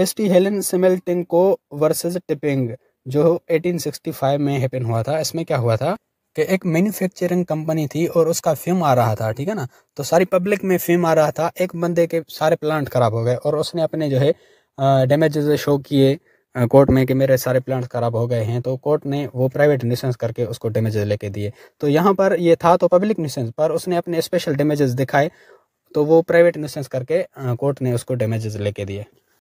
S T Helen सिमेल्टिन को versus tipping जो 1865 में हैपन हुआ था इसमें क्या हुआ था कि एक मैन्युफैक्चरिंग कंपनी थी और उसका फेम आ रहा था ठीक है ना तो सारी पब्लिक में फेम आ रहा था एक बंदे के सारे प्लांट खराब हो गए और उसने अपने जो है डैमेजेस शो किए कोर्ट में कि मेरे सारे प्लांट खराब हो गए हैं तो कोर्ट ने वो प्राइवेट निशंस करके उसको डैमेजेस लेके दिए तो यहाँ पर ये था तो पब्लिक निशंस पर उसने अपने स्पेशल डैमेजेस दिखाए तो वो प्राइवेट निशंस करके कोर्ट ने उसको डैमेजेस लेके दिए